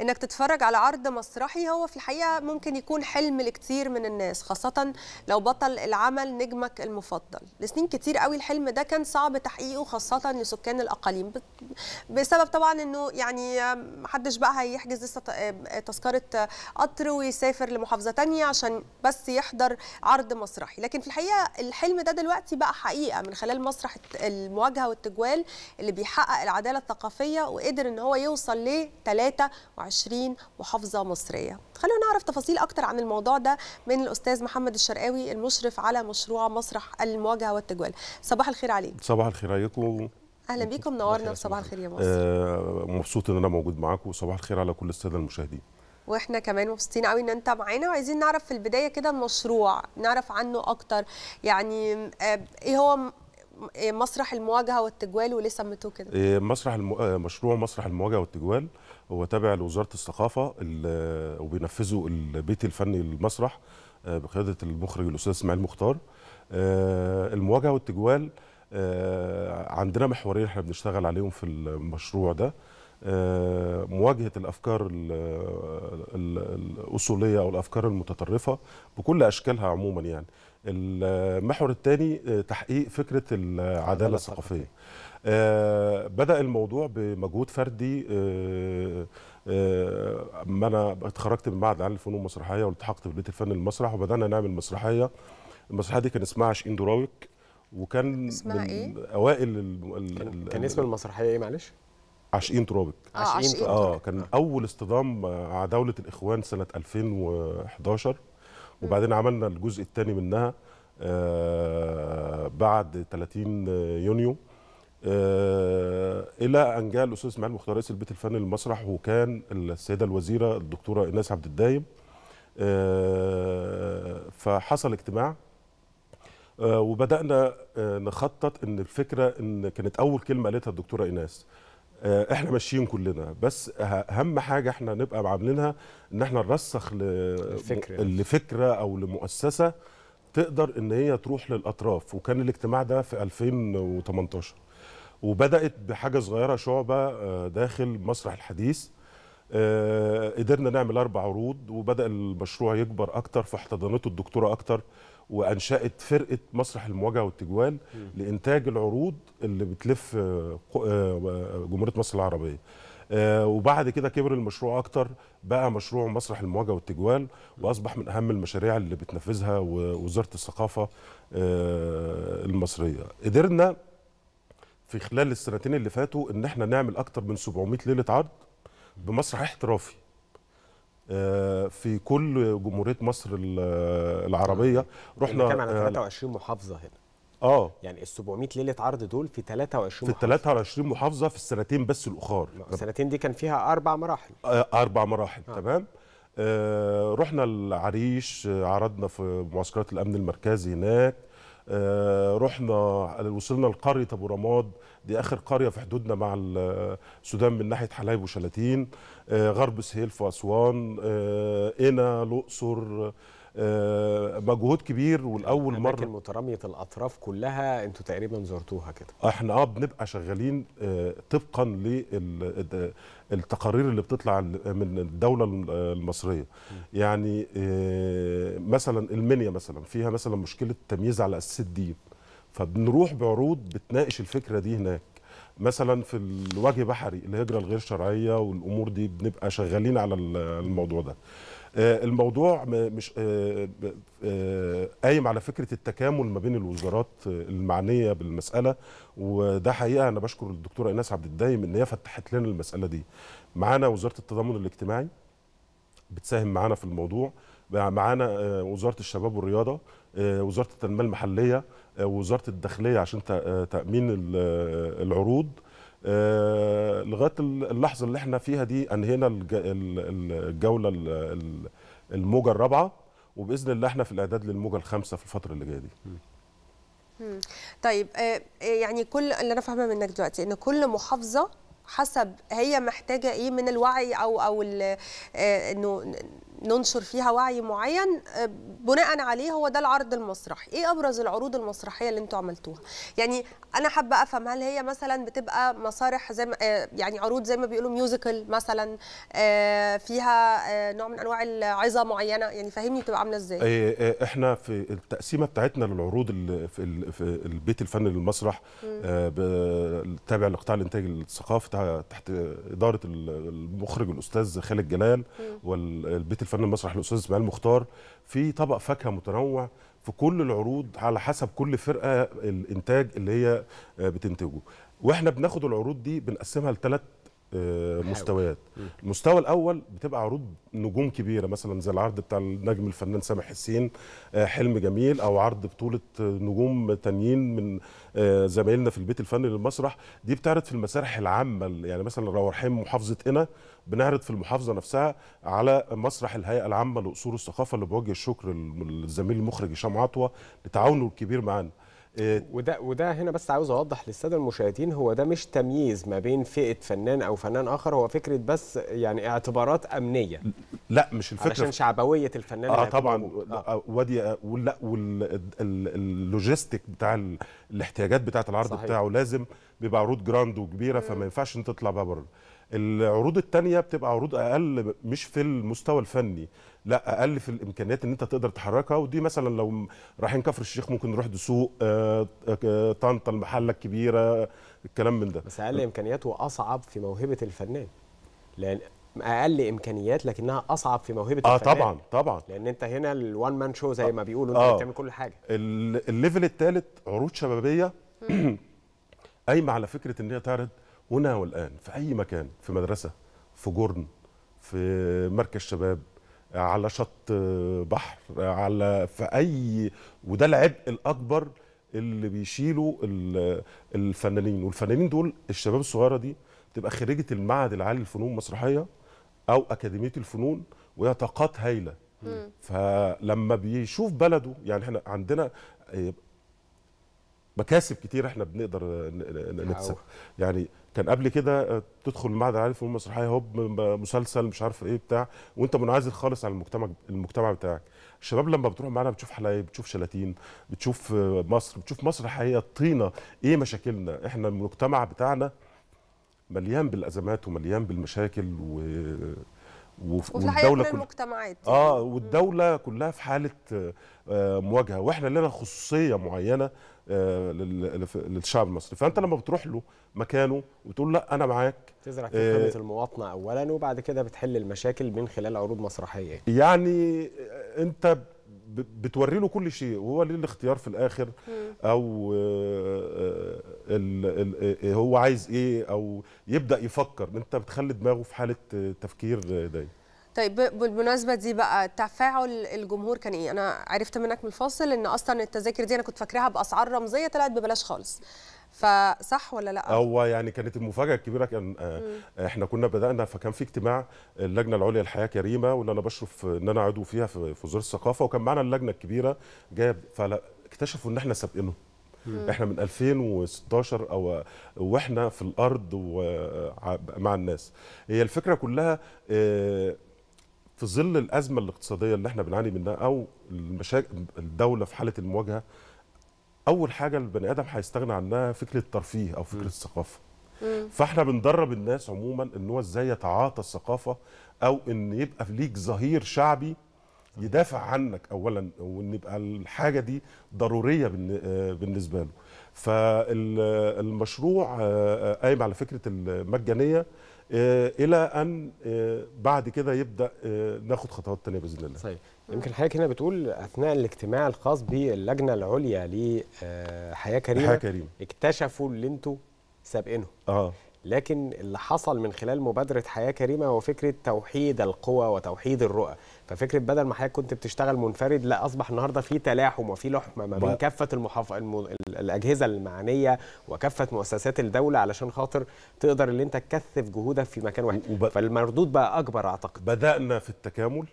انك تتفرج على عرض مسرحي هو في الحقيقه ممكن يكون حلم لكثير من الناس خاصه لو بطل العمل نجمك المفضل لسنين كتير قوي الحلم ده كان صعب تحقيقه خاصه لسكان الاقاليم بسبب طبعا انه يعني محدش بقى هيحجز لسه تذكره قطر ويسافر لمحافظه تانية عشان بس يحضر عرض مسرحي لكن في الحقيقه الحلم ده دلوقتي بقى حقيقه من خلال مسرح المواجهه والتجوال اللي بيحقق العداله الثقافيه وقدر ان هو يوصل ل 23 محافظه مصريه. خلونا نعرف تفاصيل اكتر عن الموضوع ده من الاستاذ محمد الشرقاوي المشرف على مشروع مسرح المواجهه والتجوال. صباح الخير عليك. صباح الخير عليكم. اهلا بيكم نورنا صباح الخير يا مصر. آه مبسوط ان انا موجود معاكم وصباح الخير على كل الساده المشاهدين. واحنا كمان مبسوطين قوي ان انت معانا وعايزين نعرف في البدايه كده المشروع نعرف عنه اكتر يعني آه، ايه هو إيه مسرح المواجهه والتجوال وليه سميتوه كده؟ إيه، مسرح المو... آه، مشروع مسرح المواجهه والتجوال هو تابع لوزاره الثقافه وبينفذه البيت الفني للمسرح آه، بقياده المخرج الاستاذ اسماعيل مختار آه، المواجهه والتجوال آه، عندنا محورين احنا بنشتغل عليهم في المشروع ده مواجهه الافكار الاصوليه او الافكار المتطرفه بكل اشكالها عموما يعني المحور الثاني تحقيق فكره العداله الثقافيه آه، بدا الموضوع بمجهود فردي اما آه، آه، انا اتخرجت من معهد العالي للفنون المسرحيه والتحقت في بيت الفن المسرح وبدانا نعمل مسرحيه المسرحيه دي كان اسمها عشقين دراويك وكان اسمها ايه؟ اوائل ال الـ كان, كان اسم المسرحيه ايه معلش؟ عاشقين ترابك اه عاشقين اه كان اول اصطدام مع دوله الاخوان سنه 2011 وبعدين عملنا الجزء الثاني منها آه بعد 30 يونيو آه، الى ان جاء الاستاذ اسماعيل مختار رئيس البيت الفني للمسرح وكان السيده الوزيره الدكتوره ايناس عبد الدايم آه، فحصل اجتماع آه، وبدانا نخطط ان الفكره ان كانت اول كلمه قالتها الدكتوره ايناس احنا ماشيين كلنا بس اهم حاجه احنا نبقى عاملينها ان احنا نرسخ لفكره يعني. لفكره او لمؤسسه تقدر ان هي تروح للاطراف وكان الاجتماع ده في 2018 وبدات بحاجه صغيره شعبه آه، داخل مسرح الحديث آه، قدرنا نعمل اربع عروض وبدا المشروع يكبر اكتر فاحتضنته الدكتوره اكتر وانشات فرقه مسرح المواجهه والتجوال لانتاج العروض اللي بتلف آه، جمهوريه مصر العربيه وبعد كده كبر المشروع اكتر بقى مشروع مسرح المواجهه والتجوال واصبح من اهم المشاريع اللي بتنفذها وزاره الثقافه المصريه قدرنا في خلال السنتين اللي فاتوا ان احنا نعمل اكتر من 700 ليله عرض بمسرح احترافي آه، في كل جمهوريه مصر العربيه آه، رحنا كان على 23 آه، محافظه هنا اه يعني ال 700 ليله عرض دول في 23 في 23 محافظة. في السنتين بس الاخر السنتين دي كان فيها اربع مراحل اربع مراحل آه. تمام آه رحنا العريش عرضنا في معسكرات الامن المركزي هناك آه، رحنا وصلنا لقريه ابو رماد دي اخر قريه في حدودنا مع السودان من ناحيه حلايب وشلاتين آه، غرب سهيل في اسوان قنا آه، الاقصر آه، مجهود كبير والاول مره لكن متراميه الاطراف كلها انتوا تقريبا زرتوها كده احنا اه بنبقى شغالين آه، طبقا للتقارير اللي بتطلع من الدوله آه، المصريه يعني مثلا المنيا مثلا فيها مثلا مشكله تمييز على اساس الدين فبنروح بعروض بتناقش الفكره دي هناك مثلا في الوجه بحري الهجره الغير شرعيه والامور دي بنبقى شغالين على الموضوع ده آه، الموضوع مش آه، آه، قايم على فكره التكامل ما بين الوزارات المعنيه بالمساله وده حقيقه انا بشكر الدكتوره ايناس عبد الدايم ان هي فتحت لنا المساله دي معانا وزاره التضامن الاجتماعي بتساهم معانا في الموضوع معانا وزاره الشباب والرياضه وزاره التنميه المحليه وزاره الداخليه عشان تامين العروض آه، لغايه اللحظه اللي احنا فيها دي انهينا الجوله الموجه الرابعه وباذن الله احنا في الاعداد للموجه الخامسه في الفتره اللي جايه دي طيب آه، آه، يعني كل اللي انا فاهمه منك دلوقتي ان كل محافظه حسب هي محتاجه ايه من الوعي او او انه ننشر فيها وعي معين آه، بناء عليه هو ده العرض المسرحي ايه ابرز العروض المسرحيه اللي انتم عملتوها يعني انا حابه افهم هل هي مثلا بتبقى مسارح زي ما آه، يعني عروض زي ما بيقولوا ميوزيكال مثلا آه، فيها نوع من انواع العظه معينه يعني فهمني بتبقى عامله ازاي إيه، إيه، احنا في التقسيمه بتاعتنا للعروض في, في البيت الفني للمسرح تابع لقطاع الانتاج الثقافي تحت اداره المخرج الاستاذ خالد جلال والبيت الفن المسرح الاستاذ اسماعيل مختار في طبق فاكهه متنوع في كل العروض على حسب كل فرقه الانتاج اللي هي بتنتجه واحنا بناخد العروض دي بنقسمها لثلاث آه، مستويات المستوى الاول بتبقى عروض نجوم كبيره مثلا زي العرض بتاع النجم الفنان سامح حسين آه، حلم جميل او عرض بطوله آه، نجوم تانيين من زمايلنا في البيت الفني للمسرح دي بتعرض في المسارح العامه يعني مثلا لو رايحين محافظه انا بنعرض في المحافظه نفسها على مسرح الهيئه العامه لقصور الثقافه اللي بوجه الشكر للزميل المخرج هشام عطوه لتعاونه الكبير معانا آه، وده وده هنا بس عاوز اوضح للساده المشاهدين هو ده مش تمييز ما بين فئه فنان او فنان اخر هو فكره بس يعني اعتبارات امنيه لا مش الفكره عشان شعبويه الفنان اه طبعا آه. آه، وادي ودي ولا واللوجيستيك بتاع الاحتياجات بتاعه العرض صحيح. بتاعه لازم بيبقى عروض جراند وكبيره فما ينفعش انت تطلع بره العروض الثانيه بتبقى عروض اقل مش في المستوى الفني لا اقل في الامكانيات ان انت تقدر تحركها ودي مثلا لو رايحين كفر الشيخ ممكن نروح دسوق آه، آه، آه، طنطا المحله الكبيره الكلام من ده بس اقل امكانيات واصعب في موهبه الفنان لان اقل امكانيات لكنها اصعب في موهبه اه الفنان. طبعا طبعا لان انت هنا الوان مان شو زي ما بيقولوا انت آه. بتعمل كل حاجه الليفل الثالث عروض شبابيه قايمه على فكره ان هي تعرض هنا والان في اي مكان في مدرسه في جرن في مركز شباب على شط آه، بحر على في اي وده العبء الاكبر اللي بيشيله الفنانين والفنانين دول الشباب الصغيره دي تبقى خريجه المعهد العالي للفنون المسرحيه او اكاديميه الفنون وهي طاقات هايله فلما بيشوف بلده يعني احنا عندنا آه، مكاسب كتير احنا بنقدر نكسب يعني كان قبل كده آه، تدخل المعهد العالي في المسرحيه هوب مسلسل مش عارف ايه بتاع وانت منعزل خالص عن المجتمع المجتمع بتاعك الشباب لما بتروح معانا بتشوف حلايب بتشوف شلاتين بتشوف آه، مصر بتشوف مصر حقيقه طينه ايه مشاكلنا احنا المجتمع بتاعنا مليان بالازمات ومليان بالمشاكل و وفي والدوله كل... المجتمعات اه والدوله كلها في حاله آه، مواجهه واحنا لنا خصوصيه معينه آه، للشعب المصري فانت لما بتروح له مكانه وتقول لا انا معاك تزرع كلمة آه المواطنه اولا وبعد كده بتحل المشاكل من خلال عروض مسرحيه يعني انت بتوري له كل شيء وهو ليه الاختيار في الاخر او آه، آه، آه، هو عايز ايه او يبدا يفكر انت بتخلي دماغه في حاله تفكير دايما طيب بالمناسبه دي بقى تفاعل الجمهور كان ايه انا عرفت منك من الفاصل ان اصلا التذاكر دي انا كنت فاكراها باسعار رمزيه طلعت ببلاش خالص فصح ولا لا هو يعني كانت المفاجاه الكبيره كان آه، احنا كنا بدانا فكان في اجتماع اللجنه العليا للحياه كريمه واللي انا بشرف ان انا عضو فيها في وزاره الثقافه وكان معنا اللجنه الكبيره جايه فاكتشفوا ان احنا سابقينهم احنا من 2016 او واحنا في الارض ومع آه، الناس هي الفكره كلها آه، في ظل الازمه الاقتصاديه اللي احنا بنعاني منها او المشاكل الدوله في حاله المواجهه اول حاجه البني ادم هيستغنى عنها فكره الترفيه او فكره م. الثقافه فاحنا بندرب الناس عموما ان هو ازاي يتعاطى الثقافه او ان يبقى ليك ظهير شعبي يدافع عنك اولا وان يبقى الحاجه دي ضروريه آه، بالنسبه له فالمشروع آه، آه، قايم على فكره المجانيه آه، الى ان آه، بعد كده يبدا آه، ناخد خطوات ثانيه باذن الله. صحيح. طيب، يمكن حضرتك هنا بتقول اثناء الاجتماع الخاص باللجنه العليا لحياه كريمه حياه كريمه اكتشفوا اللي انتوا سابقينه. اه لكن اللي حصل من خلال مبادره حياه كريمه هو فكره توحيد القوى وتوحيد الرؤى ففكره بدل ما حضرتك كنت بتشتغل منفرد لا اصبح النهارده في تلاحم وفي لحمه ما بين كافه المحافظ الم... الاجهزه المعنيه وكافه مؤسسات الدوله علشان خاطر تقدر ان انت تكثف جهودك في مكان واحد وب... فالمردود بقى اكبر اعتقد بدانا في التكامل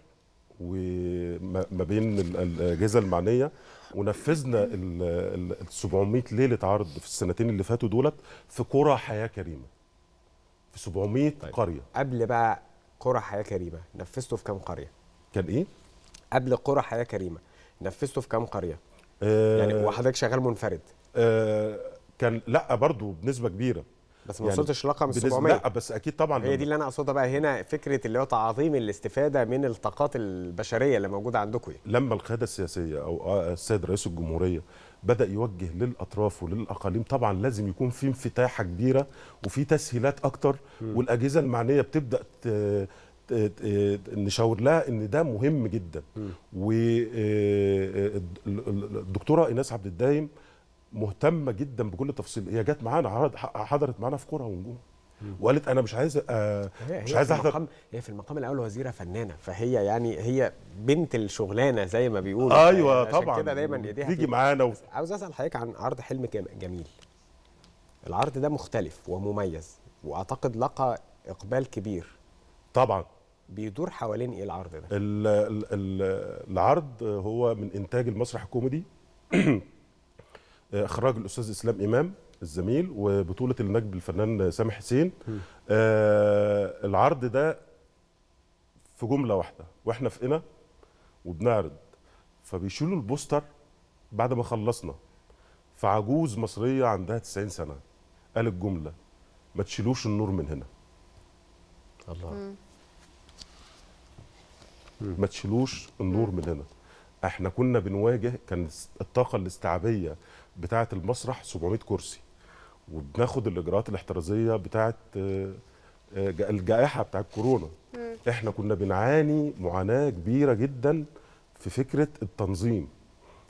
وما بين الاجهزه المعنيه ونفذنا ال 700 ليله عرض في السنتين اللي فاتوا دولت في قرى حياه كريمه في 700 طيب. قريه قبل بقى قرى حياه كريمه نفذته في كام قريه كان ايه قبل قرى حياه كريمه نفذته في كام قريه آه يعني وحضرتك شغال منفرد آه كان لا برضو بنسبه كبيره بس ما يعني وصلتش لرقم 700 لا بس اكيد طبعا هي دي اللي انا اقصدها بقى هنا فكره اللي هو تعظيم الاستفاده من الطاقات البشريه اللي موجوده عندكم يعني. لما القياده السياسيه او آه، السيد رئيس الجمهوريه بدا يوجه للاطراف وللاقاليم طبعا لازم يكون في انفتاحه كبيره وفي تسهيلات اكتر والاجهزه المعنيه بتبدا نشاور لها ان ده مهم جدا والدكتوره آه، آه، ايناس عبد الدايم مهتمه جدا بكل تفصيل هي جت معانا حضرت معانا في كره ونجوم وقالت انا مش عايز آه مش عايز احضر هي في المقام الاول وزيره فنانه فهي يعني هي بنت الشغلانه زي ما بيقولوا ايوه طبعا كده دايما ايديها تيجي معانا و... عاوز اسال حضرتك عن عرض حلم جميل العرض ده مختلف ومميز واعتقد لقى اقبال كبير طبعا بيدور حوالين ايه العرض ده الـ الـ العرض هو من انتاج المسرح الكوميدي اخراج الاستاذ اسلام امام الزميل وبطوله النجم الفنان سامح حسين آه العرض ده في جمله واحده واحنا في قنا وبنعرض فبيشيلوا البوستر بعد ما خلصنا فعجوز مصريه عندها 90 سنه قالت جمله ما تشيلوش النور من هنا الله ما تشيلوش النور من هنا احنا كنا بنواجه كان الطاقه الاستيعابيه بتاعه المسرح 700 كرسي وبناخد الاجراءات الاحترازيه بتاعه آه، آه، الجائحه بتاعه كورونا احنا كنا بنعاني معاناه كبيره جدا في فكره التنظيم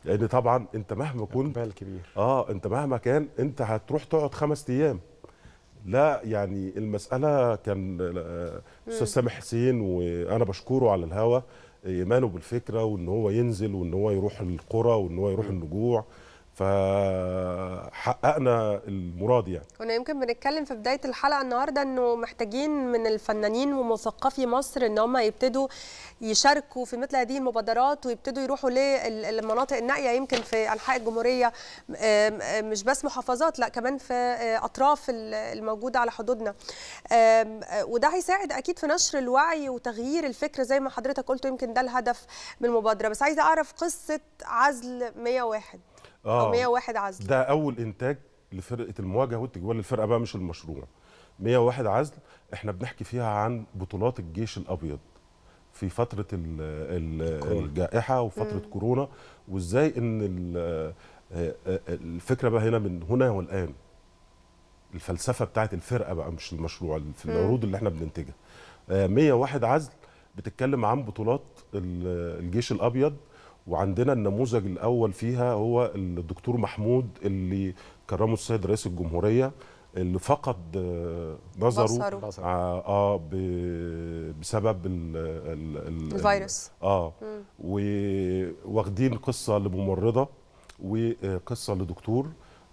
لان طبعا انت مهما كنت كبير اه انت مهما كان انت هتروح تقعد خمس ايام لا يعني المساله كان آه، استاذ سامح حسين وانا بشكره على الهوا ايمانه بالفكره وان هو ينزل وان هو يروح القرى وان هو يروح النجوع فحققنا المراد يعني كنا يمكن بنتكلم في بدايه الحلقه النهارده انه محتاجين من الفنانين ومثقفي مصر ان هم يبتدوا يشاركوا في مثل هذه المبادرات ويبتدوا يروحوا للمناطق النائيه يمكن في انحاء الجمهوريه مش بس محافظات لا كمان في آه، اطراف الموجوده على حدودنا آه، وده هيساعد اكيد في نشر الوعي وتغيير الفكر زي ما حضرتك قلت يمكن ده الهدف من المبادره بس عايزه اعرف قصه عزل 101 او 101 آه. عزل ده اول انتاج لفرقه المواجهه والتجوال الفرقه بقى مش المشروع 101 عزل احنا بنحكي فيها عن بطولات الجيش الابيض في فتره الـ الـ الجائحه وفتره مم. كورونا وازاي ان آه، آه، الفكره بقى هنا من هنا والان الفلسفه بتاعت الفرقه بقى مش المشروع في العروض اللي احنا بننتجها 101 عزل بتتكلم عن بطولات الجيش الابيض وعندنا النموذج الاول فيها هو الدكتور محمود اللي كرمه السيد رئيس الجمهوريه اللي فقد آه، نظره بصره. اه, آه، بسبب الـ الـ الـ الفيروس اه واخدين قصه لممرضه وقصه لدكتور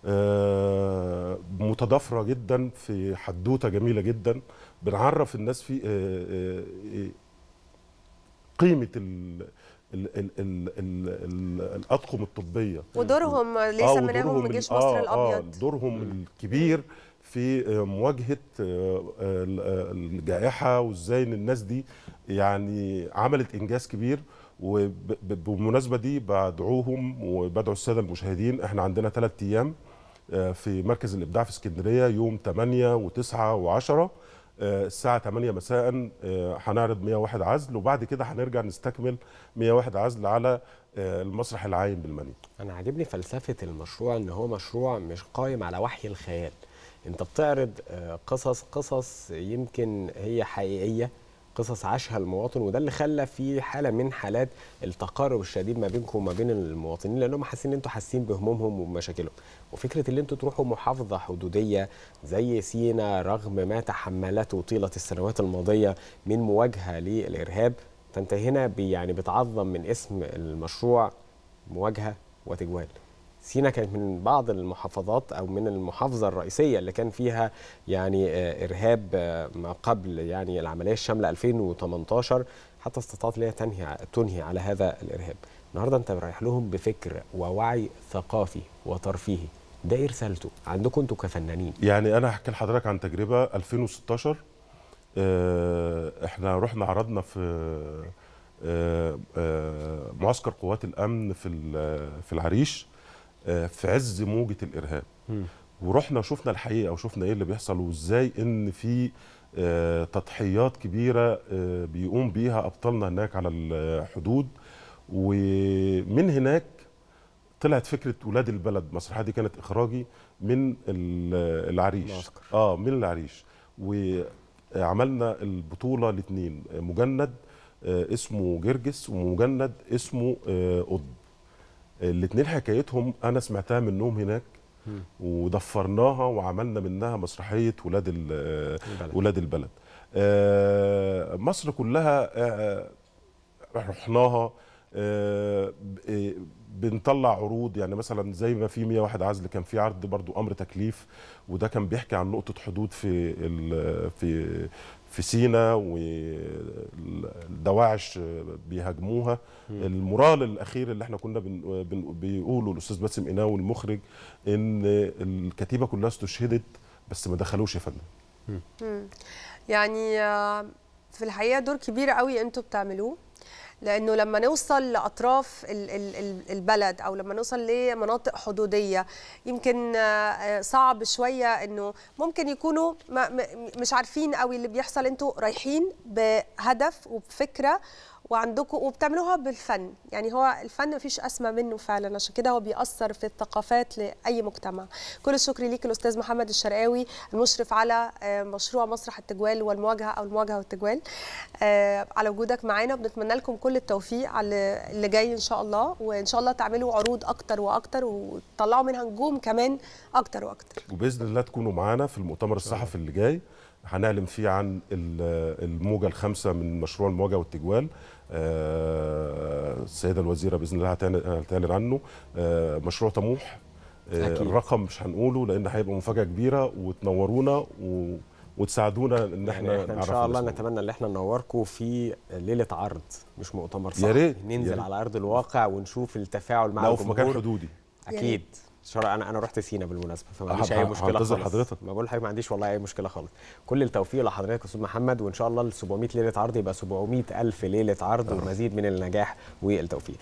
آه متضافره جدا في حدوته جميله جدا بنعرف الناس في آه آه, آه، قيمه ال ال ال ال الاطقم الطبيه ودورهم اللي آه سميناهم جيش مصر آه، آه، الابيض آه دورهم الكبير في آه، مواجهه الجائحه وازاي ان الناس دي يعني عملت انجاز كبير وبالمناسبه دي بدعوهم وبدعو الساده المشاهدين احنا عندنا ثلاث ايام في مركز الابداع في اسكندريه يوم 8 و9 و10 آه، الساعة 8 مساء آه، هنعرض 101 عزل وبعد كده هنرجع نستكمل 101 عزل على آه، المسرح العايم بالمانيا أنا عاجبني فلسفة المشروع إن هو مشروع مش قائم على وحي الخيال أنت بتعرض قصص قصص يمكن هي حقيقية قصص عاشها المواطن وده اللي خلى في حاله من حالات التقارب الشديد ما بينكم وما بين المواطنين لانهم حاسين ان انتم حاسين بهمومهم ومشاكلهم وفكره ان انتم تروحوا محافظه حدوديه زي سينا رغم ما تحملته طيله السنوات الماضيه من مواجهه للارهاب فانت هنا يعني بتعظم من اسم المشروع مواجهه وتجوال سينا كانت من بعض المحافظات او من المحافظه الرئيسيه اللي كان فيها يعني آه، ارهاب آه، ما قبل يعني العمليه الشامله 2018 حتى استطاعت ليها تنهي تنهي على هذا الارهاب. النهارده انت رايح لهم بفكر ووعي ثقافي وترفيهي ده ايه رسالته؟ عندكم انتوا كفنانين. يعني انا هحكي لحضرتك عن تجربه 2016 آه، احنا رحنا عرضنا في معسكر قوات الامن في في العريش آه، في عز موجه الارهاب ورحنا شفنا الحقيقه وشفنا ايه اللي بيحصل وازاي ان في آه، تضحيات كبيره آه، بيقوم بيها ابطالنا هناك على الحدود ومن هناك طلعت فكره ولاد البلد المسرحيه دي كانت اخراجي من العريش اه من العريش وعملنا البطوله الاثنين مجند اسمه جرجس ومجند اسمه قد الاثنين حكايتهم انا سمعتها منهم هناك ودفرناها وعملنا منها مسرحيه ولاد البلد. ولاد البلد آه، مصر كلها آه، آه، رحناها آه، آه، بنطلع عروض يعني مثلا زي ما في 101 عزل كان في عرض برضو امر تكليف وده كان بيحكي عن نقطه حدود في في في سينا والدواعش بيهاجموها المورال الاخير اللي احنا كنا بيقوله الاستاذ باسم قناوي المخرج ان الكتيبه كلها استشهدت بس ما دخلوش يا فندم يعني آه، في الحقيقه دور كبير قوي انتوا بتعملوه لانه لما نوصل لاطراف البلد او لما نوصل لمناطق حدوديه يمكن آه، آه، صعب شويه انه ممكن يكونوا مش عارفين قوي اللي بيحصل انتوا رايحين بهدف وبفكره وعندكم وبتعملوها بالفن يعني هو الفن مفيش اسمى منه فعلا عشان كده هو بيأثر في الثقافات لاي مجتمع كل الشكر ليك الاستاذ محمد الشرقاوي المشرف على آه، مشروع مسرح التجوال والمواجهه او المواجهه والتجوال آه، على وجودك معانا بنتمنى لكم كل التوفيق على اللي جاي ان شاء الله وان شاء الله تعملوا عروض اكتر واكتر وتطلعوا منها نجوم كمان اكتر واكتر وباذن الله تكونوا معانا في المؤتمر الصحفي اللي جاي هنعلن فيه عن الموجه الخامسه من مشروع المواجهه والتجوال آه، السيده الوزيره باذن الله هتعلن عنه آه، مشروع طموح آه، أكيد. الرقم مش هنقوله لان هيبقى مفاجاه كبيره وتنورونا و... وتساعدونا ان احنا يعني احنا ان شاء الله نتمنى ان احنا ننوركم في ليله عرض مش مؤتمر صحفي ننزل ياريت. على ارض الواقع ونشوف التفاعل مع الجمهور لو في مكان حدودي اكيد شرع انا انا رحت سينا بالمناسبه فما عنديش اي مشكله خالص حضرتك ما بقول ما عنديش والله اي مشكله خالص كل التوفيق لحضرتك يا استاذ محمد وان شاء الله ال 700 ليله عرض يبقى 700 الف ليله عرض ومزيد من النجاح والتوفيق